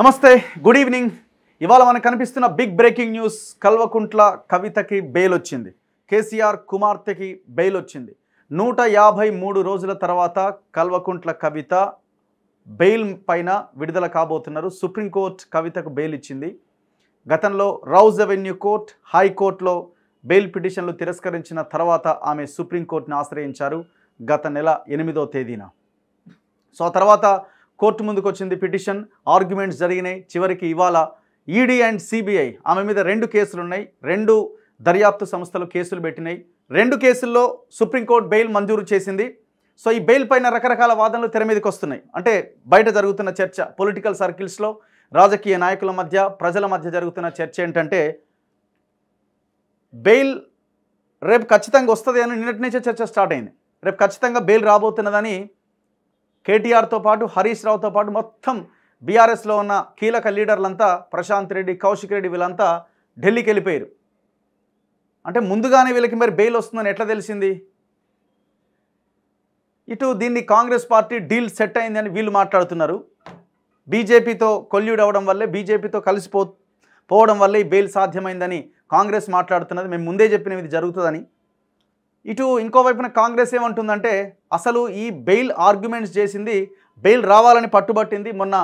నమస్తే good evening ఇవాళ మనకు కనిపిస్తున్న బిగ్ బ్రేకింగ్ న్యూస్ కల్వకుంట్ల కవితకి బెయిల్ వచ్చింది కేసీఆర్ కుమార్తెకి బెయిల్ వచ్చింది నూట యాభై మూడు రోజుల తర్వాత కల్వకుంట్ల కవిత బెయిల్ పైన విడుదల కాబోతున్నారు సుప్రీంకోర్టు కవితకు బెయిల్ ఇచ్చింది గతంలో రౌజ్ అవెన్యూ కోర్ట్ హైకోర్టులో బెయిల్ పిటిషన్లు తిరస్కరించిన తర్వాత ఆమె సుప్రీంకోర్టును ఆశ్రయించారు గత నెల ఎనిమిదో తేదీన సో తర్వాత కోర్టు ముందుకు వచ్చింది పిటిషన్ ఆర్గ్యుమెంట్స్ జరిగినాయి చివరికి ఇవాళ ఈడీ అండ్ సిబిఐ ఆమె మీద రెండు కేసులు ఉన్నాయి రెండు దర్యాప్తు సంస్థలు కేసులు పెట్టినాయి రెండు కేసుల్లో సుప్రీంకోర్టు బెయిల్ మంజూరు చేసింది సో ఈ బెయిల్ పైన రకరకాల వాదనలు తెర మీదకి వస్తున్నాయి అంటే బయట జరుగుతున్న చర్చ పొలిటికల్ సర్కిల్స్లో రాజకీయ నాయకుల మధ్య ప్రజల మధ్య జరుగుతున్న చర్చ ఏంటంటే బెయిల్ రేపు ఖచ్చితంగా వస్తుంది అని నిన్నటి నుంచే చర్చ స్టార్ట్ అయింది రేపు ఖచ్చితంగా బెయిల్ రాబోతున్నదని కేటీఆర్తో పాటు హరీష్ రావుతో పాటు మొత్తం బీఆర్ఎస్లో ఉన్న కీలక లీడర్లంతా ప్రశాంత్ రెడ్డి కౌశిక్ రెడ్డి వీళ్ళంతా ఢిల్లీకి వెళ్ళిపోయారు అంటే ముందుగానే వీళ్ళకి మరి బెయిల్ వస్తుందని ఎట్లా తెలిసింది ఇటు దీన్ని కాంగ్రెస్ పార్టీ డీల్ సెట్ అయిందని వీళ్ళు మాట్లాడుతున్నారు బీజేపీతో కొల్యూడ్ అవడం వల్లే బీజేపీతో కలిసిపో పోవడం వల్లే ఈ బెయిల్ సాధ్యమైందని కాంగ్రెస్ మాట్లాడుతున్నది మేము ముందే చెప్పిన ఇది జరుగుతుందని ఇటు ఇంకోవైపున కాంగ్రెస్ ఏమంటుందంటే అసలు ఈ బెయిల్ ఆర్గ్యుమెంట్స్ చేసింది బెయిల్ రావాలని పట్టుబట్టింది మొన్న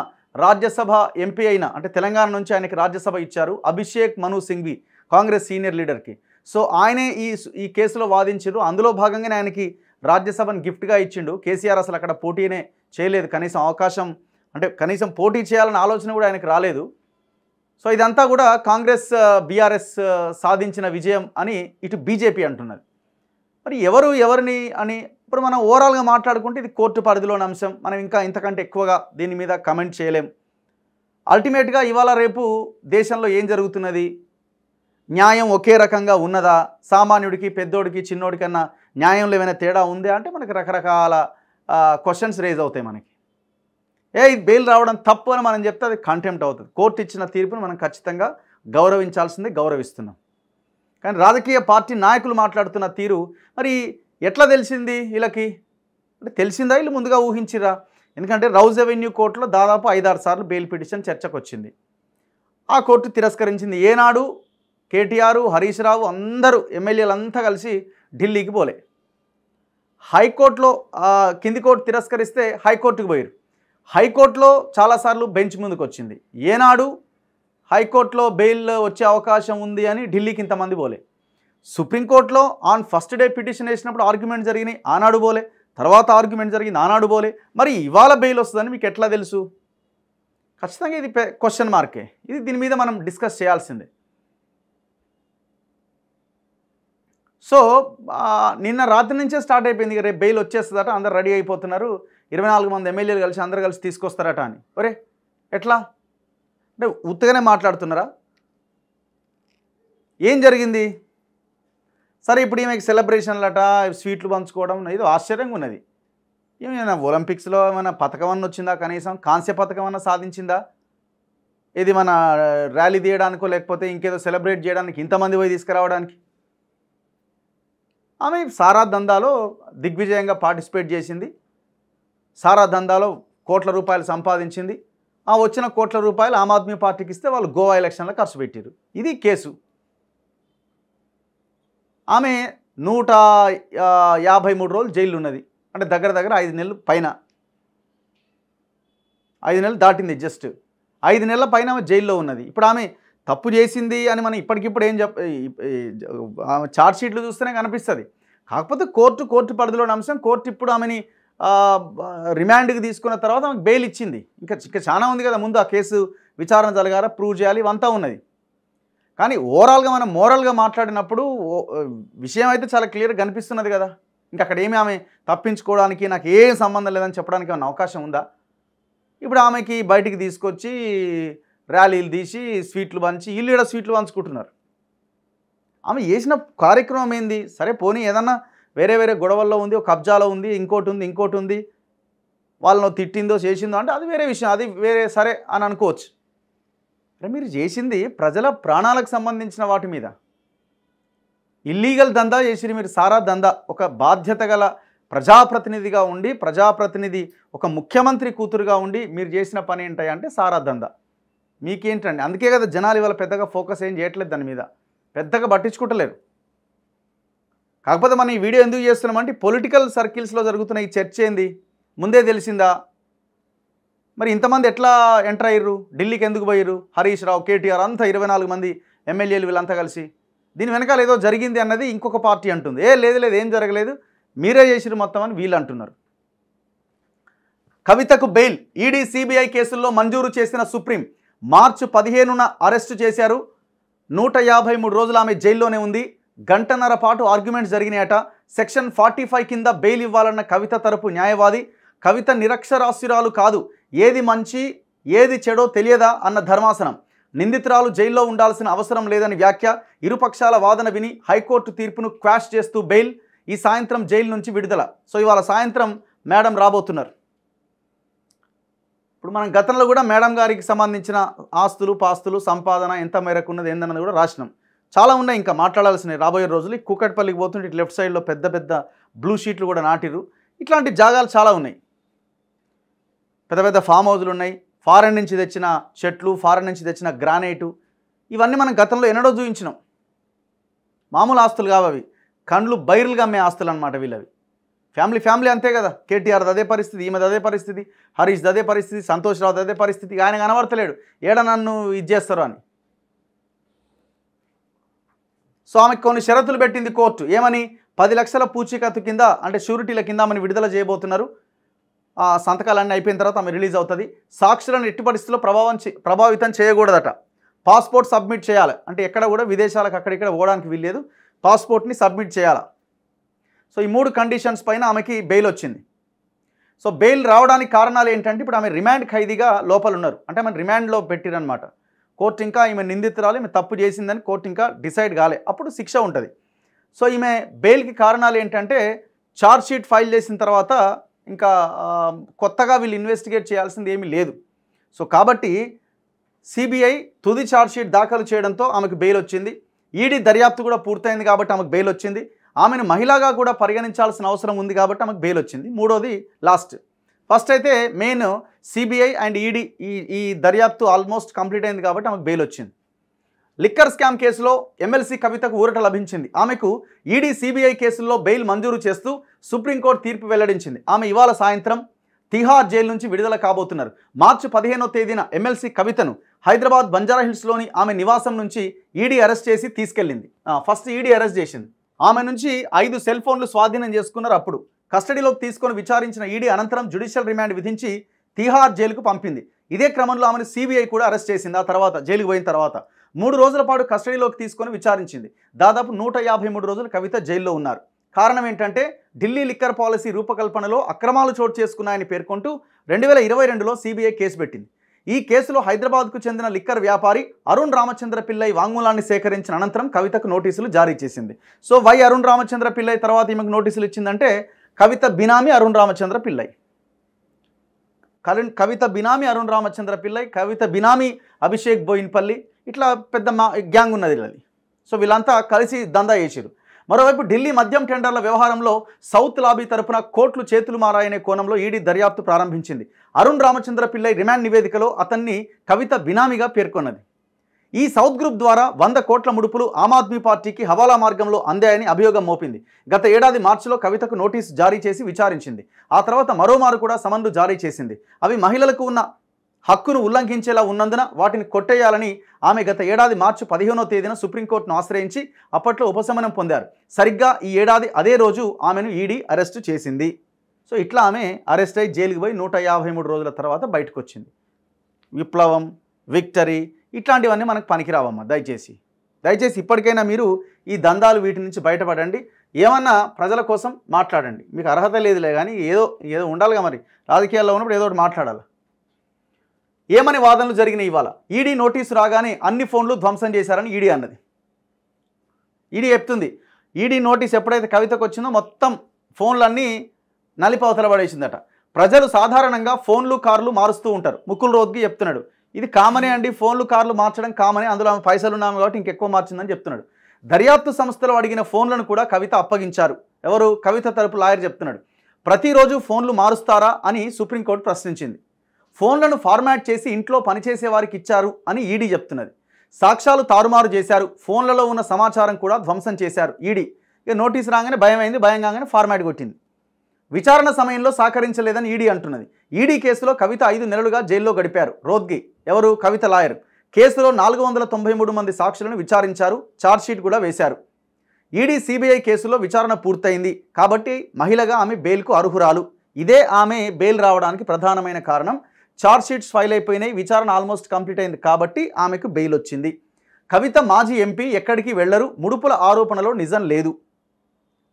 రాజ్యసభ ఎంపీ అయిన అంటే తెలంగాణ నుంచి ఆయనకి రాజ్యసభ ఇచ్చారు అభిషేక్ మను సింఘ్వి కాంగ్రెస్ సీనియర్ లీడర్కి సో ఆయనే ఈ ఈ కేసులో వాదించారు అందులో భాగంగానే ఆయనకి రాజ్యసభను గిఫ్ట్గా ఇచ్చిండు కేసీఆర్ అసలు అక్కడ పోటీనే చేయలేదు కనీసం అవకాశం అంటే కనీసం పోటీ చేయాలన్న ఆలోచన కూడా ఆయనకు రాలేదు సో ఇదంతా కూడా కాంగ్రెస్ బీఆర్ఎస్ సాధించిన విజయం అని ఇటు బీజేపీ అంటున్నది మరి ఎవరు ఎవరిని అని ఇప్పుడు మనం ఓవరాల్గా మాట్లాడుకుంటే ఇది కోర్టు పరిధిలోని అంశం మనం ఇంకా ఇంతకంటే ఎక్కువగా దీని మీద కమెంట్ చేయలేం అల్టిమేట్గా ఇవాళ రేపు దేశంలో ఏం జరుగుతున్నది న్యాయం ఒకే రకంగా ఉన్నదా సామాన్యుడికి పెద్దోడికి చిన్నోడికన్నా న్యాయంలో ఏమైనా తేడా ఉందా అంటే మనకి రకరకాల క్వశ్చన్స్ రేజ్ అవుతాయి మనకి ఏ బెయిల్ రావడం తప్పు అని మనం చెప్తే అది కంటెంప్ట్ అవుతుంది కోర్టు ఇచ్చిన తీర్పును మనం ఖచ్చితంగా గౌరవించాల్సిందే గౌరవిస్తున్నాం కానీ రాజకీయ పార్టీ నాయకులు మాట్లాడుతున్న తీరు మరి ఎట్లా తెలిసింది వీళ్ళకి అంటే తెలిసిందా వీళ్ళు ముందుగా ఊహించిరా ఎందుకంటే రౌజ్ రెవెన్యూ కోర్టులో దాదాపు ఐదారు సార్లు బెయిల్ పిటిషన్ చర్చకు వచ్చింది ఆ కోర్టు తిరస్కరించింది ఏనాడు కేటీఆర్ హరీష్ రావు అందరూ ఎమ్మెల్యేలంతా కలిసి ఢిల్లీకి పోలే హైకోర్టులో కింది కోర్టు తిరస్కరిస్తే హైకోర్టుకు పోయారు హైకోర్టులో చాలాసార్లు బెంచ్ ముందుకు వచ్చింది ఏనాడు హైకోర్టులో బెయిల్ వచ్చే అవకాశం ఉంది అని ఢిల్లీకి ఇంతమంది పోలే సుప్రీంకోర్టులో ఆన్ ఫస్ట్ డే పిటిషన్ వేసినప్పుడు ఆర్గ్యుమెంట్ జరిగినాయి ఆనాడు పోలే తర్వాత ఆర్గ్యుమెంట్ జరిగింది ఆనాడు పోలే మరి ఇవాళ బెయిల్ వస్తుందని మీకు ఎట్లా తెలుసు ఖచ్చితంగా ఇది క్వశ్చన్ మార్కే ఇది దీని మీద మనం డిస్కస్ చేయాల్సిందే సో నిన్న రాత్రి నుంచే స్టార్ట్ అయిపోయింది రేపు బెయిల్ వచ్చేస్తుందట అందరు రెడీ అయిపోతున్నారు ఇరవై మంది ఎమ్మెల్యేలు కలిసి అందరు కలిసి తీసుకొస్తారట అని ఒరే ఎట్లా అంటే ఉత్తగానే మాట్లాడుతున్నారా ఏం జరిగింది సరే ఇప్పుడు ఈమెకి సెలబ్రేషన్లట స్వీట్లు పంచుకోవడం ఏదో ఆశ్చర్యంగా ఉన్నది ఏమైనా ఒలింపిక్స్లో ఏమైనా పథకం అన్న వచ్చిందా కనీసం కాంస్య పథకం అన్న సాధించిందా ఇది మన ర్యాలీ తీయడానికో లేకపోతే ఇంకేదో సెలబ్రేట్ చేయడానికి ఇంతమంది పోయి తీసుకురావడానికి ఆమె సారా దందాలో దిగ్విజయంగా పార్టిసిపేట్ చేసింది సారా దందాలో కోట్ల రూపాయలు సంపాదించింది ఆ వచ్చిన కోట్ల రూపాయలు ఆమ్ ఆద్మీ పార్టీకి ఇస్తే వాళ్ళు గోవా ఎలక్షన్లో ఖర్చు పెట్టారు ఇది కేసు ఆమె నూట యాభై మూడు రోజులు జైలు ఉన్నది అంటే దగ్గర దగ్గర ఐదు నెలలు పైన ఐదు నెలలు దాటింది జస్ట్ ఐదు నెలల పైన ఆమె జైల్లో ఉన్నది ఇప్పుడు ఆమె తప్పు చేసింది అని మనం ఇప్పటికిప్పుడు ఏం చెప్ప ఆమె ఛార్జ్ షీట్లు చూస్తేనే కనిపిస్తుంది కాకపోతే కోర్టు కోర్టు పరిధిలోని అంశం కోర్టు ఇప్పుడు ఆమెని రిమాండ్కి తీసుకున్న తర్వాత ఆమెకు బెయిల్ ఇచ్చింది ఇంకా ఇంకా చాలా ఉంది కదా ముందు ఆ కేసు విచారణ జరగాల ప్రూవ్ చేయాలి ఇవంతా ఉన్నది కానీ ఓవరాల్గా మనం మోరల్గా మాట్లాడినప్పుడు విషయం అయితే చాలా క్లియర్గా కనిపిస్తున్నది కదా ఇంకా అక్కడ ఏమి ఆమె తప్పించుకోవడానికి నాకు ఏం సంబంధం లేదని చెప్పడానికి ఏమైనా అవకాశం ఉందా ఇప్పుడు ఆమెకి బయటికి తీసుకొచ్చి ర్యాలీలు తీసి స్వీట్లు పంచి వీళ్ళు కూడా స్వీట్లు పంచుకుంటున్నారు ఆమె చేసిన కార్యక్రమం ఏంది సరే పోనీ ఏదన్నా వేరే వేరే గొడవల్లో ఉంది కబ్జాలో ఉంది ఇంకోటి ఉంది ఇంకోటి ఉంది వాళ్ళను తిట్టిందో చేసిందో అంటే అది వేరే విషయం అది వేరే సరే అని అనుకోవచ్చు మీరు చేసింది ప్రజల ప్రాణాలకు సంబంధించిన వాటి మీద ఇల్లీగల్ దందా చేసిరు మీరు సారా దందా ఒక బాధ్యత గల ప్రజాప్రతినిధిగా ఉండి ప్రజాప్రతినిధి ఒక ముఖ్యమంత్రి కూతురుగా ఉండి మీరు చేసిన పని ఏంటంటే సారా దందా మీకేంటండి అందుకే కదా జనాలు ఇవాళ పెద్దగా ఫోకస్ ఏం చేయట్లేదు దాని మీద పెద్దగా పట్టించుకుంటలేరు కాకపోతే మనం ఈ వీడియో ఎందుకు చేస్తున్నామంటే పొలిటికల్ సర్కిల్స్లో జరుగుతున్న ఈ చర్చ ఏంది ముందే తెలిసిందా మరి ఇంతమంది ఎట్లా ఎంటర్ అయ్యారు ఢిల్లీకి ఎందుకు పోయారు హరీష్ రావు కేటీఆర్ అంతా ఇరవై మంది ఎమ్మెల్యేలు వీళ్ళంతా కలిసి దీని వెనకాల ఏదో జరిగింది అన్నది ఇంకొక పార్టీ అంటుంది ఏ లేదు లేదు ఏం జరగలేదు మీరే చేసిరు మొత్తం అని వీళ్ళు అంటున్నారు కవితకు బెయిల్ ఈడీ సిబిఐ కేసుల్లో మంజూరు చేసిన సుప్రీం మార్చి పదిహేనున అరెస్టు చేశారు నూట యాభై మూడు రోజులు ఆమె జైల్లోనే ఉంది గంటన్నర పాటు ఆర్గ్యుమెంట్స్ జరిగినాయట సెక్షన్ ఫార్టీ ఫైవ్ కింద బెయిల్ ఇవ్వాలన్న కవిత తరపు న్యాయవాది కవిత నిరక్షరాస్యురాలు కాదు ఏది మంచి ఏది చెడో తెలియదా అన్న ధర్మాసనం నిందితురాలు జైల్లో ఉండాల్సిన అవసరం లేదని వ్యాఖ్య ఇరుపక్షాల వాదన విని హైకోర్టు తీర్పును క్వాష్ చేస్తూ బెయిల్ ఈ సాయంత్రం జైలు నుంచి విడుదల సో ఇవాళ సాయంత్రం మేడం రాబోతున్నారు ఇప్పుడు మనం గతంలో కూడా మేడం గారికి సంబంధించిన ఆస్తులు పాస్తులు సంపాదన ఎంత మేరకు ఉన్నది ఏందన్నది కూడా రాసినాం చాలా ఉన్నాయి ఇంకా మాట్లాడాల్సినవి రాబోయే రోజులు కూకట్పల్లికి పోతుంటే ఇటు లెఫ్ట్ సైడ్లో పెద్ద పెద్ద బ్లూ షీట్లు కూడా నాటిరు ఇట్లాంటి జాగాలు చాలా ఉన్నాయి పెద్ద పెద్ద ఫామ్ హౌజులు ఉన్నాయి ఫారెన్ నుంచి తెచ్చిన చెట్లు ఫారెన్ నుంచి తెచ్చిన గ్రానైటు ఇవన్నీ మనం గతంలో ఎన్నడో చూపించినాం మామూలు ఆస్తులు కావవి కండ్లు బైర్లుగా అమ్మే ఆస్తులు అనమాట వీళ్ళవి ఫ్యామిలీ ఫ్యామిలీ అంతే కదా కేటీఆర్ది అదే పరిస్థితి ఈమెది అదే పరిస్థితి హరీష్ది అదే పరిస్థితి సంతోష్ రావు అదే పరిస్థితి ఆయన కనబడతలేడు ఏడ నన్ను ఇది చేస్తారు అని సో ఆమెకు కొన్ని షరతులు పెట్టింది కోర్టు ఏమని పది లక్షల పూచీకత్తు కింద అంటే షూరిటీల కింద ఆమెను విడుదల చేయబోతున్నారు ఆ సంతకాలన్నీ అయిపోయిన తర్వాత ఆమె రిలీజ్ అవుతుంది సాక్షులను ఎట్టి పరిస్థితుల్లో ప్రభావం ప్రభావితం చేయకూడదట పాస్పోర్ట్ సబ్మిట్ చేయాలి అంటే ఎక్కడ కూడా విదేశాలకు అక్కడిక్కడ పోవడానికి వీల్లేదు పాస్పోర్ట్ని సబ్మిట్ చేయాలి సో ఈ మూడు కండిషన్స్ పైన ఆమెకి బెయిల్ వచ్చింది సో బెయిల్ రావడానికి కారణాలు ఏంటంటే ఇప్పుడు ఆమె రిమాండ్ ఖైదీగా లోపల ఉన్నారు అంటే ఆమె రిమాండ్లో పెట్టిరనమాట కోర్టు ఇంకా ఈమె నిందితురాలు ఈమె తప్పు చేసిందని కోర్టు ఇంకా డిసైడ్ కాలే అప్పుడు శిక్ష ఉంటుంది సో ఈమె బెయిల్కి కారణాలు ఏంటంటే షీట్ ఫైల్ చేసిన తర్వాత ఇంకా కొత్తగా వీళ్ళు ఇన్వెస్టిగేట్ చేయాల్సింది ఏమీ లేదు సో కాబట్టి సిబిఐ తుది షీట్ దాఖలు చేయడంతో ఆమెకు బెయిల్ వచ్చింది ఈడీ దర్యాప్తు కూడా పూర్తయింది కాబట్టి ఆమెకు బెయిల్ వచ్చింది ఆమెను మహిళగా కూడా పరిగణించాల్సిన అవసరం ఉంది కాబట్టి ఆమెకు బెయిల్ వచ్చింది మూడోది లాస్ట్ ఫస్ట్ అయితే మెయిన్ సిబిఐ అండ్ ఈడీ ఈ ఈ దర్యాప్తు ఆల్మోస్ట్ కంప్లీట్ అయింది కాబట్టి ఆమెకు బెయిల్ వచ్చింది లిక్కర్ స్కామ్ కేసులో ఎమ్మెల్సీ కవితకు ఊరట లభించింది ఆమెకు ఈడీ సిబిఐ కేసుల్లో బెయిల్ మంజూరు చేస్తూ సుప్రీంకోర్టు తీర్పు వెల్లడించింది ఆమె ఇవాళ సాయంత్రం తిహార్ జైలు నుంచి విడుదల కాబోతున్నారు మార్చి పదిహేనో తేదీన ఎమ్మెల్సీ కవితను హైదరాబాద్ బంజారాహిల్స్లోని ఆమె నివాసం నుంచి ఈడీ అరెస్ట్ చేసి తీసుకెళ్ళింది ఫస్ట్ ఈడీ అరెస్ట్ చేసింది ఆమె నుంచి ఐదు సెల్ ఫోన్లు స్వాధీనం చేసుకున్నారు అప్పుడు కస్టడీలోకి తీసుకొని విచారించిన ఈడీ అనంతరం జ్యుడిషియల్ రిమాండ్ విధించి తిహార్ జైలుకు పంపింది ఇదే క్రమంలో ఆమెను సిబిఐ కూడా అరెస్ట్ చేసింది ఆ తర్వాత జైలుకు పోయిన తర్వాత మూడు రోజుల పాటు కస్టడీలోకి తీసుకొని విచారించింది దాదాపు నూట రోజులు కవిత జైల్లో ఉన్నారు కారణం ఏంటంటే ఢిల్లీ లిక్కర్ పాలసీ రూపకల్పనలో అక్రమాలు చోటు చేసుకున్నాయని పేర్కొంటూ రెండు వేల ఇరవై రెండులో సిబిఐ కేసు పెట్టింది ఈ కేసులో హైదరాబాద్కు చెందిన లిక్కర్ వ్యాపారి అరుణ్ రామచంద్ర పిల్లై వాంగ్మూలాన్ని సేకరించిన అనంతరం కవితకు నోటీసులు జారీ చేసింది సో వై అరుణ్ రామచంద్ర పిల్లై తర్వాత ఈమెకు నోటీసులు ఇచ్చిందంటే కవిత బినామీ అరుణ్ రామచంద్ర పిల్లై కవిత బినామి అరుణ్ రామచంద్ర పిల్లై కవిత బినామి అభిషేక్ బోయిన్పల్లి ఇట్లా పెద్ద మా గ్యాంగ్ ఉన్నది వీళ్ళది సో వీళ్ళంతా కలిసి దందా చేసిరు మరోవైపు ఢిల్లీ మద్యం టెండర్ల వ్యవహారంలో సౌత్ లాబీ తరఫున కోట్లు చేతులు మారాయనే కోణంలో ఈడీ దర్యాప్తు ప్రారంభించింది అరుణ్ రామచంద్ర పిల్లై రిమాండ్ నివేదికలో అతన్ని కవిత బినామీగా పేర్కొన్నది ఈ సౌత్ గ్రూప్ ద్వారా వంద కోట్ల ముడుపులు ఆమ్ ఆద్మీ పార్టీకి హవాలా మార్గంలో అందాయని అభియోగం మోపింది గత ఏడాది మార్చిలో కవితకు నోటీసు జారీ చేసి విచారించింది ఆ తర్వాత మరోమారు కూడా సమన్లు జారీ చేసింది అవి మహిళలకు ఉన్న హక్కును ఉల్లంఘించేలా ఉన్నందున వాటిని కొట్టేయాలని ఆమె గత ఏడాది మార్చి పదిహేనో తేదీన సుప్రీంకోర్టును ఆశ్రయించి అప్పట్లో ఉపశమనం పొందారు సరిగ్గా ఈ ఏడాది అదే రోజు ఆమెను ఈడీ అరెస్టు చేసింది సో ఇట్లా ఆమె అరెస్ట్ అయి జైలుకు పోయి నూట యాభై మూడు రోజుల తర్వాత బయటకు వచ్చింది విప్లవం విక్టరీ ఇట్లాంటివన్నీ మనకు పనికిరావమ్మ దయచేసి దయచేసి ఇప్పటికైనా మీరు ఈ దందాలు వీటి నుంచి బయటపడండి ఏమన్నా ప్రజల కోసం మాట్లాడండి మీకు అర్హత లేదులే కానీ ఏదో ఏదో ఉండాలిగా మరి రాజకీయాల్లో ఉన్నప్పుడు ఏదో ఒకటి మాట్లాడాలి ఏమని వాదనలు జరిగినాయి ఇవాళ ఈడీ నోటీసు రాగానే అన్ని ఫోన్లు ధ్వంసం చేశారని ఈడీ అన్నది ఈడీ చెప్తుంది ఈడీ నోటీస్ ఎప్పుడైతే కవితకు వచ్చిందో మొత్తం ఫోన్లన్నీ నలిపవతల పడేసిందట ప్రజలు సాధారణంగా ఫోన్లు కార్లు మారుస్తూ ఉంటారు ముక్కుల రోజుకి చెప్తున్నాడు ఇది కామనే అండి ఫోన్లు కార్లు మార్చడం కామనే అందులో ఆమె పైసలు ఉన్నాము కాబట్టి ఇంకెక్కువ మార్చిందని చెప్తున్నాడు దర్యాప్తు సంస్థలు అడిగిన ఫోన్లను కూడా కవిత అప్పగించారు ఎవరు కవిత తరపు లాయర్ చెప్తున్నాడు ప్రతిరోజు ఫోన్లు మారుస్తారా అని సుప్రీంకోర్టు ప్రశ్నించింది ఫోన్లను ఫార్మాట్ చేసి ఇంట్లో పనిచేసే వారికి ఇచ్చారు అని ఈడీ చెప్తున్నది సాక్ష్యాలు తారుమారు చేశారు ఫోన్లలో ఉన్న సమాచారం కూడా ధ్వంసం చేశారు ఈడీ ఇక నోటీస్ రాగానే భయం అయింది భయం కాగానే ఫార్మాట్ కొట్టింది విచారణ సమయంలో సహకరించలేదని ఈడీ అంటున్నది ఈడీ కేసులో కవిత ఐదు నెలలుగా జైల్లో గడిపారు రోద్గి ఎవరు కవిత లాయర్ కేసులో నాలుగు వందల తొంభై మూడు మంది సాక్షులను విచారించారు ఛార్జ్షీట్ కూడా వేశారు ఈడీ సిబిఐ కేసులో విచారణ పూర్తయింది కాబట్టి మహిళగా ఆమె బెయిల్కు అర్హురాలు ఇదే ఆమె బెయిల్ రావడానికి ప్రధానమైన కారణం ఛార్జ్షీట్స్ ఫైల్ అయిపోయినాయి విచారణ ఆల్మోస్ట్ కంప్లీట్ అయింది కాబట్టి ఆమెకు బెయిల్ వచ్చింది కవిత మాజీ ఎంపీ ఎక్కడికి వెళ్లరు ముడుపుల ఆరోపణలో నిజం లేదు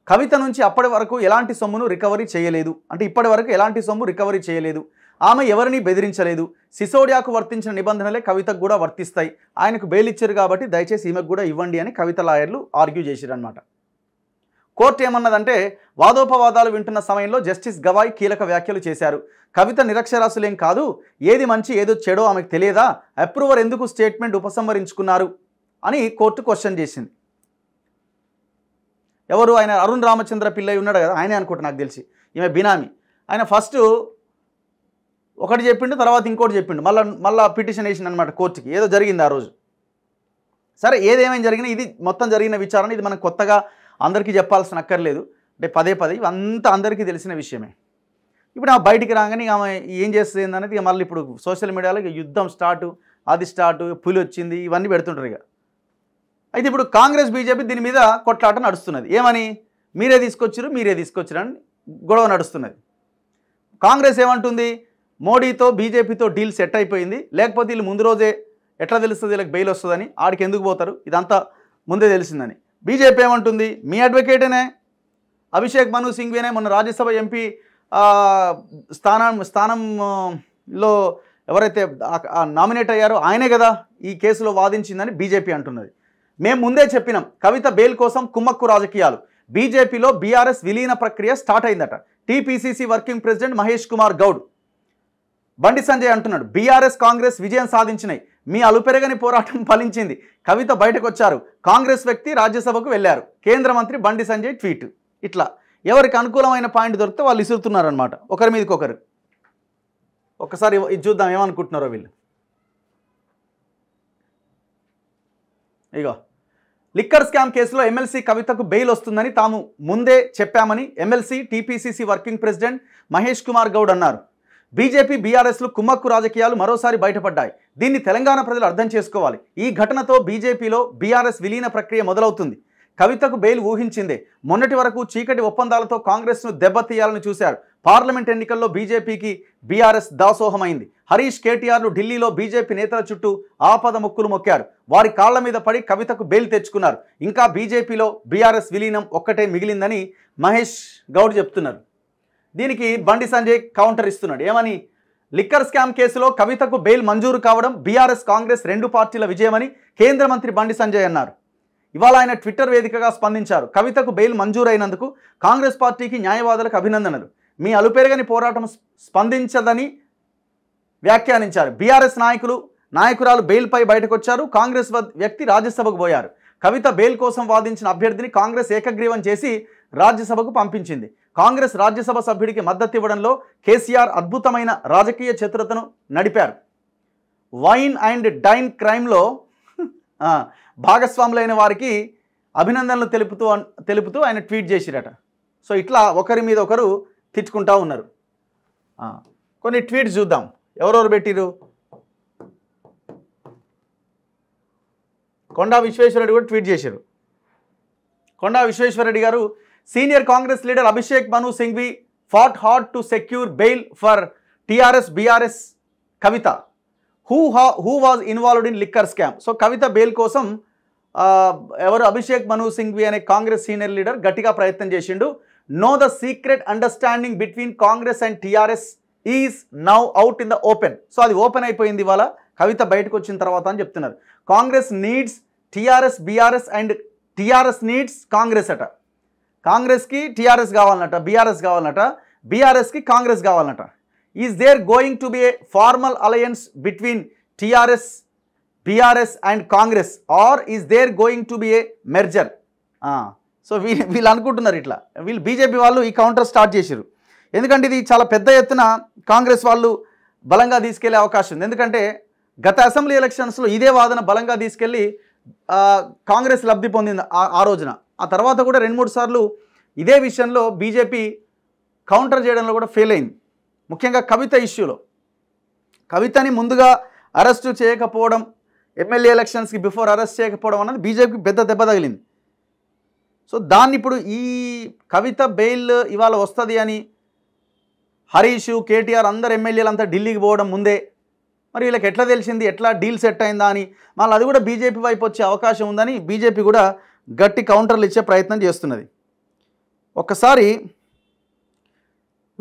కవిత నుంచి అప్పటి వరకు ఎలాంటి సొమ్మును రికవరీ చేయలేదు అంటే ఇప్పటి వరకు ఎలాంటి సొమ్ము రికవరీ చేయలేదు ఆమె ఎవరిని బెదిరించలేదు సిసోడియాకు వర్తించిన నిబంధనలే కవితకు కూడా వర్తిస్తాయి ఆయనకు బెయిల్ ఇచ్చారు కాబట్టి దయచేసి ఈమెకు కూడా ఇవ్వండి అని కవిత లాయర్లు ఆర్గ్యూ అనమాట కోర్టు ఏమన్నదంటే వాదోపవాదాలు వింటున్న సమయంలో జస్టిస్ గవాయ్ కీలక వ్యాఖ్యలు చేశారు కవిత నిరక్షరాశులేం కాదు ఏది మంచి ఏదో చెడో ఆమెకు తెలియదా అప్రూవర్ ఎందుకు స్టేట్మెంట్ ఉపసంహరించుకున్నారు అని కోర్టు క్వశ్చన్ చేసింది ఎవరు ఆయన అరుణ్ రామచంద్ర పిల్లయ్య ఉన్నాడు కదా ఆయనే అనుకుంటా నాకు తెలిసి ఈమె బినామి ఆయన ఫస్ట్ ఒకటి చెప్పిండు తర్వాత ఇంకోటి చెప్పిండు మళ్ళీ మళ్ళీ పిటిషన్ వేసిండు అనమాట కోర్టుకి ఏదో జరిగింది ఆ రోజు సరే ఏదేమైనా జరిగినా ఇది మొత్తం జరిగిన విచారణ ఇది మనం కొత్తగా అందరికీ చెప్పాల్సిన అక్కర్లేదు అంటే పదే పదే ఇవంతా అందరికీ తెలిసిన విషయమే ఇప్పుడు ఆ బయటికి రాగానే ఆమె ఏం చేస్తుంది అనేది ఇక మళ్ళీ ఇప్పుడు సోషల్ మీడియాలో యుద్ధం స్టార్ట్ అది స్టార్ట్ పులి వచ్చింది ఇవన్నీ పెడుతుంటారు ఇక అయితే ఇప్పుడు కాంగ్రెస్ బీజేపీ దీని మీద కొట్లాట నడుస్తున్నది ఏమని మీరే తీసుకొచ్చారు మీరే తీసుకొచ్చారు అని గొడవ నడుస్తున్నది కాంగ్రెస్ ఏమంటుంది మోడీతో బీజేపీతో డీల్ సెట్ అయిపోయింది లేకపోతే వీళ్ళు ముందు రోజే ఎట్లా తెలుస్తుంది వీళ్ళకి బెయిల్ వస్తుందని ఆడికి ఎందుకు పోతారు ఇదంతా ముందే తెలిసిందని బీజేపీ ఏమంటుంది మీ అడ్వకేటేనే అభిషేక్ మను సింగ్వేనే మొన్న రాజ్యసభ ఎంపీ స్థానం స్థానంలో ఎవరైతే నామినేట్ అయ్యారో ఆయనే కదా ఈ కేసులో వాదించిందని బీజేపీ అంటున్నది మేము ముందే చెప్పినాం కవిత బెయిల్ కోసం కుమ్మక్కు రాజకీయాలు బీజేపీలో బీఆర్ఎస్ విలీన ప్రక్రియ స్టార్ట్ అయిందట TPCC working president Mahesh Kumar Goud Bandi Sanjay అంటున్నాడు బీఆర్ఎస్ కాంగ్రెస్ విజయం సాధించినాయి మీ అలుపెరగని పోరాటం ఫలించింది కవిత బయటకు వచ్చారు కాంగ్రెస్ వ్యక్తి రాజ్యసభకు వెళ్ళారు కేంద్ర మంత్రి బండి సంజయ్ ట్వీట్ ఇట్లా ఎవరికి అనుకూలమైన పాయింట్ దొరికితే వాళ్ళు ఇసురుతున్నారనమాట ఒకరి మీదకి ఒకరు ఒకసారి ఇది చూద్దాం ఏమనుకుంటున్నారో వీళ్ళు ఇగో లిక్కర్ స్కామ్ కేసులో ఎమ్మెల్సీ కవితకు బెయిల్ వస్తుందని తాము ముందే చెప్పామని MLC TPCC working president Mahesh Kumar Goud అన్నారు బీజేపీ బీఆర్ఎస్లు కుమ్మక్కు రాజకీయాలు మరోసారి బయటపడ్డాయి దీన్ని తెలంగాణ ప్రజలు అర్థం చేసుకోవాలి ఈ ఘటనతో బీజేపీలో బీఆర్ఎస్ విలీన ప్రక్రియ మొదలవుతుంది కవితకు బెయిల్ ఊహించిందే మొన్నటి వరకు చీకటి ఒప్పందాలతో కాంగ్రెస్ను దెబ్బతీయాలని చూశారు పార్లమెంట్ ఎన్నికల్లో బీజేపీకి బీఆర్ఎస్ దాసోహమైంది హరీష్ కేటీఆర్లు ఢిల్లీలో బీజేపీ నేతల చుట్టూ ఆపద ముక్కులు మొక్కారు వారి కాళ్ల మీద పడి కవితకు బెయిల్ తెచ్చుకున్నారు ఇంకా బీజేపీలో బీఆర్ఎస్ విలీనం ఒక్కటే మిగిలిందని మహేష్ గౌడ్ చెప్తున్నారు దీనికి బండి సంజయ్ కౌంటర్ ఇస్తున్నాడు ఏమని లిక్కర్ స్కామ్ కేసులో కవితకు బెయిల్ మంజూరు కావడం బీఆర్ఎస్ కాంగ్రెస్ రెండు పార్టీల విజయమని కేంద్ర మంత్రి బండి సంజయ్ అన్నారు ఇవాళ ఆయన ట్విట్టర్ వేదికగా స్పందించారు కవితకు బెయిల్ మంజూరైనందుకు కాంగ్రెస్ పార్టీకి న్యాయవాదులకు అభినందనలు మీ అలుపెరగని పోరాటం స్పందించదని వ్యాఖ్యానించారు బీఆర్ఎస్ నాయకులు నాయకురాలు బెయిల్పై బయటకొచ్చారు కాంగ్రెస్ వ్యక్తి రాజ్యసభకు పోయారు కవిత బెయిల్ కోసం వాదించిన అభ్యర్థిని కాంగ్రెస్ ఏకగ్రీవం చేసి రాజ్యసభకు పంపించింది కాంగ్రెస్ రాజ్యసభ సభ్యుడికి మద్దతు ఇవ్వడంలో కేసీఆర్ అద్భుతమైన రాజకీయ చతురతను నడిపారు వైన్ అండ్ డైన్ క్రైమ్లో భాగస్వాములైన వారికి అభినందనలు తెలుపుతూ తెలుపుతూ ఆయన ట్వీట్ చేసిరట సో ఇట్లా ఒకరి మీద ఒకరు తెచ్చుకుంటా ఉన్నారు కొన్ని ట్వీట్స్ చూద్దాం ఎవరెవరు పెట్టిరు కొండా విశ్వేశ్వరరెడ్డి కూడా ట్వీట్ చేశారు కొండా విశ్వేశ్వరరెడ్డి గారు senior Congress leader Abhishek Manu Singhvi fought hard to secure bail for TRS BRS Kavitha who ah who was involved in liquor scam so Kavitha bail కోసం ఎవరు అభిషేక్ మను సింఘ్వి అనే కాంగ్రెస్ సీనియర్ లీడర్ గట్టిగా ప్రయత్నం చేసిండు no the secret understanding between Congress and TRS is now out in the open so అది open అయిపోయింది ఇవాళ కవిత బయటకు వచ్చిన తర్వాత అని చెప్తున్నారు Congress needs TRS BRS and TRS needs Congress అట కాంగ్రెస్కి టీఆర్ఎస్ కావాలన్నట బీఆర్ఎస్ కావాలన్నట బీఆర్ఎస్కి కాంగ్రెస్ కావాలన్నట is there going to be a formal alliance between TRS BRS and Congress or is there going to be a merger so we వీళ్ళు అనుకుంటున్నారు ఇట్లా వీళ్ళు బీజేపీ వాళ్ళు ఈ కౌంటర్ స్టార్ట్ చేశారు ఎందుకంటే ఇది చాలా పెద్ద ఎత్తున కాంగ్రెస్ వాళ్ళు బలంగా తీసుకెళ్లే అవకాశం ఉంది ఎందుకంటే గత అసెంబ్లీ ఎలక్షన్స్లో ఇదే వాదన బలంగా తీసుకెళ్ళి కాంగ్రెస్ లబ్ధి పొందింది ఆ రోజున ఆ తర్వాత కూడా రెండు మూడు సార్లు ఇదే విషయంలో బీజేపీ కౌంటర్ చేయడంలో కూడా ఫెయిల్ అయింది ముఖ్యంగా కవిత ఇష్యూలో కవితని ముందుగా అరెస్టు చేయకపోవడం ఎమ్మెల్యే ఎలక్షన్స్కి బిఫోర్ అరెస్ట్ చేయకపోవడం అన్నది బీజేపీకి పెద్ద దెబ్బ తగిలింది సో దాన్ని ఇప్పుడు ఈ కవిత బెయిల్ ఇవాళ వస్తుంది అని హరీష్ కేటీఆర్ అందరు ఎమ్మెల్యేలంతా ఢిల్లీకి పోవడం ముందే మరి వీళ్ళకి ఎట్లా తెలిసింది ఎట్లా డీల్ సెట్ అయిందా అని మళ్ళీ అది కూడా బీజేపీ వైపు వచ్చే అవకాశం ఉందని బీజేపీ కూడా గట్టి కౌంటర్లు ఇచ్చే ప్రయత్నం చేస్తున్నది ఒక్కసారి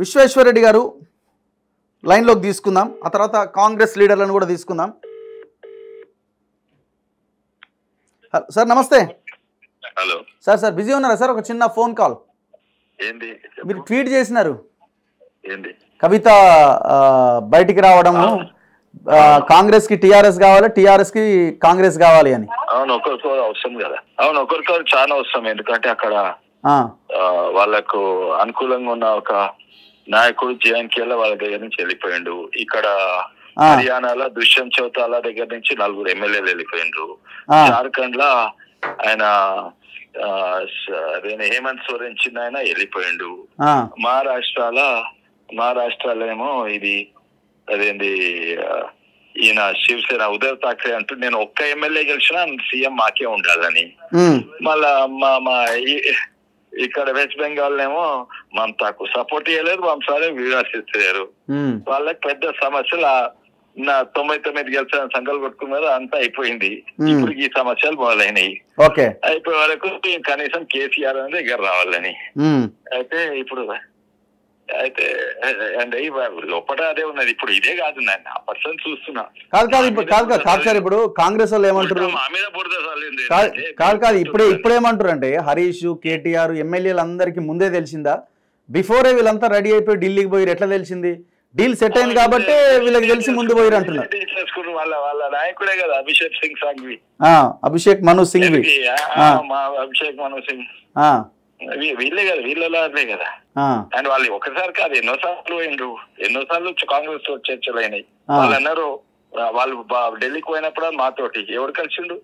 విశ్వేశ్వరరెడ్డి గారు లైన్లోకి తీసుకుందాం ఆ తర్వాత కాంగ్రెస్ లీడర్లను కూడా తీసుకుందాం సార్ నమస్తే హలో సార్ సార్ బిజీ ఉన్నారా సార్ ఒక చిన్న ఫోన్ కాల్ మీరు ట్వీట్ చేసినారు కవిత బయటికి రావడము కాంగ్రెస్ కి టిఆర్ఎస్ కావాలి టిఆర్ఎస్ కి కాంగ్రెస్ కావాలి అని అవును ఒక్కరికి అవసరం కదా అవును ఒక్కరికి చాలా అవసరం ఎందుకంటే అక్కడ వాళ్ళకు అనుకూలంగా ఉన్న ఒక నాయకుడు జేఎన్కే వాళ్ళ దగ్గర నుంచి వెళ్ళిపోయిండు ఇక్కడ హర్యానాలో దుష్యంత్ చౌతాల దగ్గర నుంచి నలుగురు ఎమ్మెల్యేలు వెళ్ళిపోయిండ్రు జార్ఖండ్ లా ఆయన హేమంత్ సోరెన్ చిన్న ఆయన వెళ్ళిపోయిండు మహారాష్ట్రాల మహారాష్ట్రలో ఏమో ఇది అదేంది ఈయన శివసేన ఉదయ్ ఠాక్రే అంటూ నేను ఒక్క ఎమ్మెల్యే గెలిచినా సీఎం మాకే ఉండాలని మళ్ళా మా మా ఇక్కడ వెస్ట్ బెంగాల్ ఏమో తాకు సపోర్ట్ చేయలేదు మమసారి విమర్శిస్తారు వాళ్ళకి పెద్ద సమస్యలు నా తొంభై తొమ్మిది గెలిచిన సంఘాలు కొట్టుకున్నారు అంతా అయిపోయింది ఇప్పుడు ఈ సమస్యలు మొదలైనవి అయిపోయే వరకు కనీసం కేసీఆర్ అనేది దగ్గర రావాలని అయితే ఇప్పుడు ఇప్పుడు కాంగ్రెస్ వాళ్ళు ఏమంటారు మా మీద అంటే హరీష్ కేటీఆర్ ఎమ్మెల్యేలు అందరికీ ముందే తెలిసిందా బిఫోరే వీళ్ళంతా రెడీ అయిపోయి ఢిల్లీకి పోయి ఎట్లా తెలిసింది డీల్ సెట్ అయింది కాబట్టి వీళ్ళకి తెలిసి ముందు పోయి అంటున్నారు నాయకుడే కదా అభిషేక్ సింగ్ సాంగ్వి అభిషేక్ మనోజ్ సింగ్ అభిషేక్ మనోజ్ సింగ్ వీళ్ళే కదా వీళ్ళలానే కదా అండ్ వాళ్ళు ఒకసారి కాదు ఎన్నోసార్లు పోయిండ్రు ఎన్నోసార్లు కాంగ్రెస్ తో చర్చలు అయినాయి వాళ్ళు అన్నారు వాళ్ళు ఢిల్లీకి పోయినప్పుడు మాతోటి ఎవరు కలిసిండు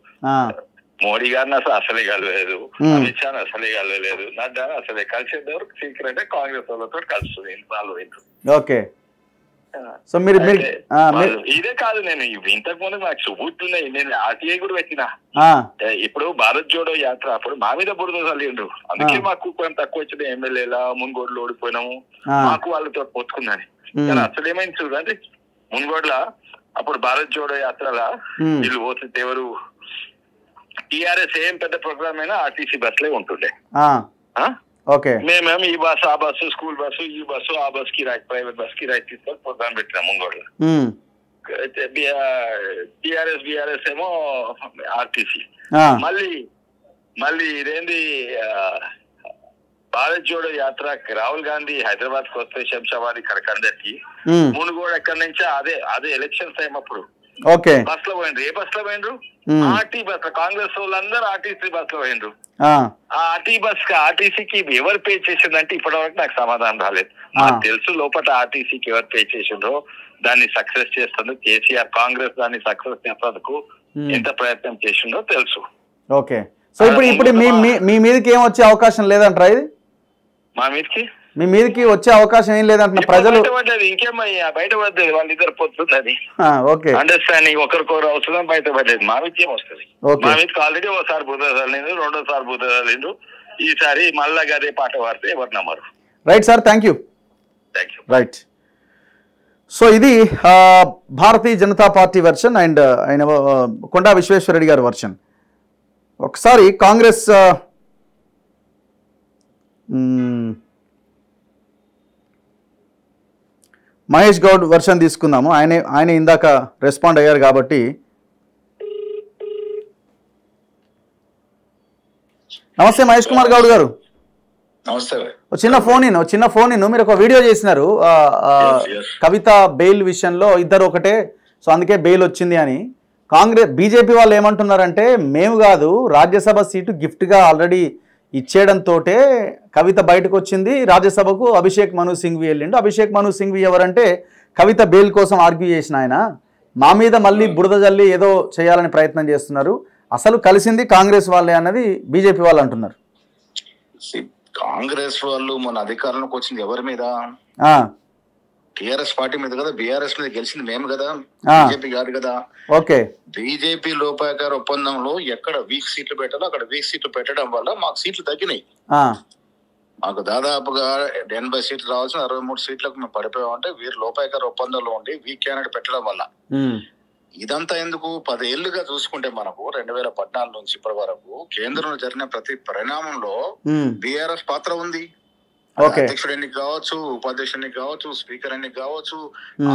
మోడీ గారిని అసలు అసలే కలవలేదు అమిత్ షా అసలే కలవలేదు నడ్డా అసలే కలిసేది వరకు సీక్రెట్ కాంగ్రెస్ వాళ్ళతో కలుస్తుంది వాళ్ళు ఓకే సో మీరు ఇదే కాదు నేను ఇంతకు ముందు నాకు చూపుతున్నాయి నేను ఆర్టీఐ కూడా పెట్టిన ఇప్పుడు భారత్ జోడో యాత్ర అప్పుడు మా మీద బురద చల్లిండ్రు అందుకే మాకు కొంచెం తక్కువ వచ్చిన ఎమ్మెల్యేల మున్గోడులో ఓడిపోయినాము మాకు వాళ్ళతో పొత్తుకుందని కానీ అసలు ఏమైంది అంటే మున్గోడ్ల అప్పుడు భారత్ జోడో యాత్రల వీళ్ళు పోతుంటే ఎవరు టిఆర్ఎస్ ఏం పెద్ద ప్రోగ్రామ్ అయినా ఆర్టీసీ బస్లే ఉంటుండే ఓకే మేమేమో ఈ బస్సు ఆ బస్సు స్కూల్ బస్సు ఈ బస్సు ఆ బస్ కిరాయి ప్రైవేట్ బస్ కి కిరాయి తీసుకొని ప్రోగ్రామ్ పెట్టినాం ముంగోళ్ళు అయితే బిఆర్ఎస్ బిఆర్ఎస్ ఏమో ఆర్టీసీ మళ్ళీ మళ్ళీ ఇదేంది భారత్ జోడో యాత్ర రాహుల్ గాంధీ హైదరాబాద్ కి వస్తే శంషాబాద్ ఇక్కడ కందరికి మునుగోడు ఎక్కడి నుంచే అదే అదే ఎలక్షన్స్ టైం అప్పుడు ఓకే బస్ లో పోయిండ్రు ఏ బస్ లో పోయిండ్రు ఆర్టీ బస్ కాంగ్రెస్ వాళ్ళందరూ ఆర్టీసీ బస్ లో పోయిండ్రు ఆ ఆర్టీ బస్ ఆర్టీసీకి ఎవరు పే చేసిందంటే ఇప్పటి వరకు నాకు సమాధానం రాలేదు నాకు తెలుసు లోపల ఆర్టీసీకి ఎవరు పే చేసిండ్రో దాన్ని సక్సెస్ చేస్తుంది కేసీఆర్ కాంగ్రెస్ దాన్ని సక్సెస్ చేసేందుకు ఎంత ప్రయత్నం చేసిండో తెలుసు ఓకే సో ఇప్పుడు ఇప్పుడు మీ మీదకి ఏం వచ్చే అవకాశం లేదంటారా ఇది మా మీదకి మీ మీదకి వచ్చే అవకాశం ఏం లేదంటున్న ప్రజలు ఇంకేమయ్యా బయటపడ్డది వాళ్ళిద్దరు పొత్తుంది ఓకే అండర్స్టాండింగ్ ఒకరికొకరు అవసరం బయటపడ్డది మా విద్యం వస్తుంది మా మీదకి ఆల్రెడీ ఒకసారి బుద్ధసాలిండు రెండోసారి బుద్ధసాలిండు ఈసారి మళ్ళా గారి పాట వాడితే ఎవరు నమ్మరు right sir thank you right so ఇది Bharatiya Janata party version and uh, ఆయన కొండా విశ్వేశ్వరరెడ్డి గారి వర్షన్ ఒకసారి కాంగ్రెస్ మహేష్ గౌడ్ వర్షన్ తీసుకుందాము ఆయన ఆయన ఇందాక రెస్పాండ్ అయ్యారు కాబట్టి నమస్తే మహేష్ కుమార్ గౌడ్ గారు నమస్తే చిన్న ఫోన్ ఇన్ చిన్న ఫోన్ ఇన్ మీరు ఒక వీడియో చేసినారు కవిత బెయిల్ విషయంలో ఇద్దరు ఒకటే సో అందుకే బెయిల్ వచ్చింది అని కాంగ్రెస్ బీజేపీ వాళ్ళు ఏమంటున్నారంటే మేము కాదు రాజ్యసభ సీటు గిఫ్ట్గా ఆల్రెడీ ఇచ్చేయడంతో కవిత బయటకు వచ్చింది రాజ్యసభకు అభిషేక్ మను సింగ్వి వెళ్ళిండు అభిషేక్ మను సింగ్వి ఎవరంటే కవిత బెయిల్ కోసం ఆర్గ్యూ చేసిన ఆయన మా మీద మళ్ళీ బురద జల్లి ఏదో చేయాలని ప్రయత్నం చేస్తున్నారు అసలు కలిసింది కాంగ్రెస్ వాళ్ళే అన్నది బీజేపీ వాళ్ళు అంటున్నారు కాంగ్రెస్ వాళ్ళు మన అధికారంలోకి వచ్చింది ఎవరి మీద టిఆర్ఎస్ పార్టీ మీద కదా బీఆర్ఎస్ మీద గెలిచింది మేము కదా బీజేపీ కాదు కదా ఓకే బీజేపీ లోపాయకార ఒప్పందంలో ఎక్కడ వీక్ సీట్లు పెట్టాలో అక్కడ వీక్ సీట్లు పెట్టడం వల్ల మాకు సీట్లు తగ్గినాయి మాకు దాదాపుగా ఎనభై సీట్లు రావాల్సిన అరవై మూడు సీట్లకు మేము పడిపోయామంటే వీరు లోపాయకార ఒప్పందంలో ఉండి వీక్ క్యాండిడేట్ పెట్టడం వల్ల ఇదంతా ఎందుకు పదేళ్లుగా చూసుకుంటే మనకు రెండు వేల పద్నాలుగు నుంచి ఇప్పటి వరకు కేంద్రంలో జరిగిన ప్రతి పరిణామంలో బీఆర్ఎస్ పాత్ర ఉంది అధ్యక్షుడు కావచ్చు ఉపాధ్యక్షుడు కావచ్చు స్పీకర్ ఎన్ని కావచ్చు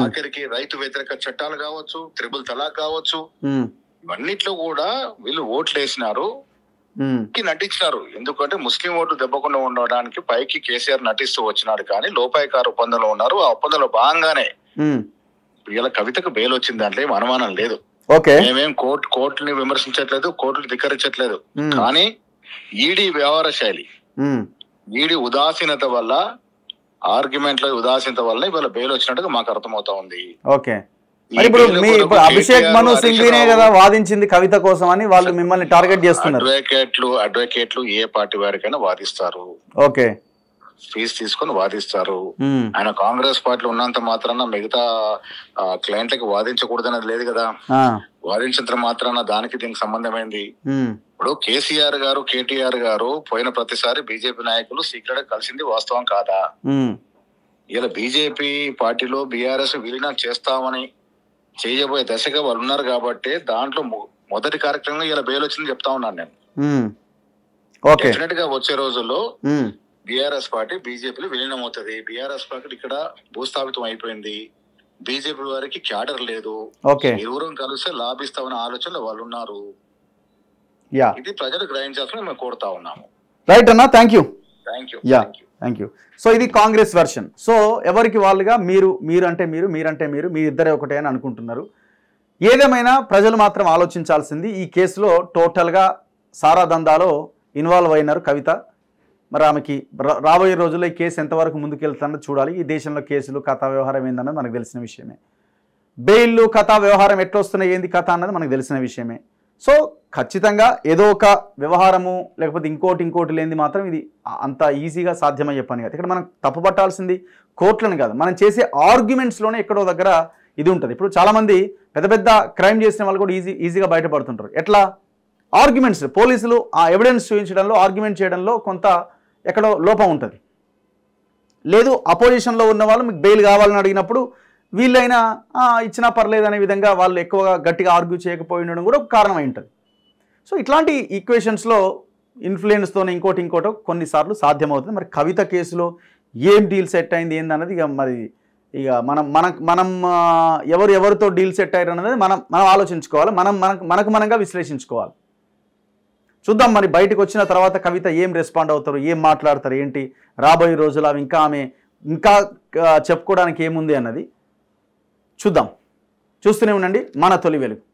ఆఖరికి రైతు వ్యతిరేక చట్టాలు కావచ్చు త్రిబుల్ తలాక్ కావచ్చు ఇవన్నిట్లో కూడా వీళ్ళు ఓట్లు వేసినారు నటించినారు ఎందుకంటే ముస్లిం ఓట్లు దెబ్బకుండా ఉండడానికి పైకి కేసీఆర్ నటిస్తూ వచ్చినాడు కానీ లోపాయకార ఒప్పందంలో ఉన్నారు ఆ ఒప్పందంలో భాగంగానే ఇలా కవితకు బెయిల్ వచ్చింది దాంట్లో ఏం అనుమానం లేదు మేమేం కోర్టు కోర్టుని విమర్శించట్లేదు కోర్టులు ధిక్కరించట్లేదు కానీ ఈడీ వ్యవహార శైలి వీడి ఉదాసీనత వల్ల లో ఉదాసీనత వల్ల ఇవాళ బెయిల్ వచ్చినట్టుగా మాకు అర్థమవుతా ఉంది ఓకే ఇప్పుడు మీ ఇప్పుడు అభిషేక్ మను సింగ్నే కదా వాదించింది కవిత కోసం అని వాళ్ళు మిమ్మల్ని టార్గెట్ చేస్తున్నారు అడ్వకేట్లు అడ్వకేట్లు ఏ పార్టీ వారికైనా వాదిస్తారు ఓకే ఫీజు తీసుకొని వాదిస్తారు ఆయన కాంగ్రెస్ పార్టీలో ఉన్నంత మాత్రాన మిగతా క్లయింట్లకి వాదించకూడదనేది లేదు కదా వాదించినంత మాత్రాన దానికి దీనికి సంబంధమైంది ఇప్పుడు కేసీఆర్ గారు కేటీఆర్ గారు పోయిన ప్రతిసారి బీజేపీ నాయకులు సీక్రెట్ కలిసింది వాస్తవం కాదా ఇలా బీజేపీ పార్టీలో బీఆర్ఎస్ విలీనం చేస్తామని చేయబోయే దశగా వాళ్ళు ఉన్నారు కాబట్టి దాంట్లో మొదటి కార్యక్రమంలో ఇలా బెయిల్ వచ్చింది చెప్తా ఉన్నాను నేను డెఫినెట్ గా వచ్చే రోజుల్లో బీఆర్ఎస్ పార్టీ బీజేపీలో విలీనం అవుతుంది బీఆర్ఎస్ పార్టీ ఇక్కడ భూస్థాపితం అయిపోయింది బీజేపీ వారికి క్యాడర్ లేదు ఎవరూ కలిస్తే లాభిస్తామనే ఆలోచనలు వాళ్ళు ఉన్నారు ఇది ప్రజలు గ్రహించాల్సిన మేము కోరుతా ఉన్నాము రైట్ అన్న thank you thank you thank you so ఇది కాంగ్రెస్ వెర్షన్ సో ఎవరికి వాళ్ళుగా మీరు మీరు అంటే మీరు మీరంటే మీరు మీ ఇద్దరే ఒకటే అని అనుకుంటున్నారు ఏదేమైనా ప్రజలు మాత్రం ఆలోచించాల్సింది ఈ కేసులో టోటల్గా సారా దందాలో ఇన్వాల్వ్ అయినారు కవిత మరి ఆమెకి రాబోయే రోజుల్లో ఈ కేసు ఎంతవరకు ముందుకెళ్తుందో చూడాలి ఈ దేశంలో కేసులు కథా వ్యవహారం ఏందన్నది మనకు తెలిసిన విషయమే బెయిల్లు కథా వ్యవహారం ఎట్లొస్తున్నాయి ఏంది కథ అన్నది మనకు తెలిసిన విషయమే సో ఖచ్చితంగా ఏదో ఒక వ్యవహారము లేకపోతే ఇంకోటి ఇంకోటి లేనిది మాత్రం ఇది అంత ఈజీగా సాధ్యమయ్యే పని కాదు ఇక్కడ మనం తప్పుపట్టాల్సింది కోర్టులను కాదు మనం చేసే ఆర్గ్యుమెంట్స్లోనే ఎక్కడో దగ్గర ఇది ఉంటుంది ఇప్పుడు చాలామంది పెద్ద పెద్ద క్రైమ్ చేసిన వాళ్ళు కూడా ఈజీ ఈజీగా బయటపడుతుంటారు ఎట్లా ఆర్గ్యుమెంట్స్ పోలీసులు ఆ ఎవిడెన్స్ చూపించడంలో ఆర్గ్యుమెంట్ చేయడంలో కొంత ఎక్కడో లోపం ఉంటుంది లేదు అపోజిషన్లో ఉన్న వాళ్ళు మీకు బెయిల్ కావాలని అడిగినప్పుడు వీళ్ళైనా ఇచ్చినా పర్లేదు అనే విధంగా వాళ్ళు ఎక్కువగా గట్టిగా ఆర్గ్యూ ఉండడం కూడా ఒక అయి ఉంటుంది సో ఇట్లాంటి ఈక్వేషన్స్లో ఇన్ఫ్లుయెన్స్తో ఇంకోటి ఇంకోటో కొన్నిసార్లు సాధ్యమవుతుంది మరి కవిత కేసులో ఏం డీల్ సెట్ అయింది ఏందన్నది ఇక మరి ఇక మనం మన మనం ఎవరు ఎవరితో డీల్ సెట్ అయ్యారు అన్నది మనం మనం ఆలోచించుకోవాలి మనం మనకు మనకు మనంగా విశ్లేషించుకోవాలి చూద్దాం మరి బయటకు వచ్చిన తర్వాత కవిత ఏం రెస్పాండ్ అవుతారు ఏం మాట్లాడతారు ఏంటి రాబోయే రోజులు అవి ఇంకా ఆమె ఇంకా చెప్పుకోవడానికి ఏముంది అన్నది చూద్దాం చూస్తూనే ఉండండి మన తొలి వెలుగు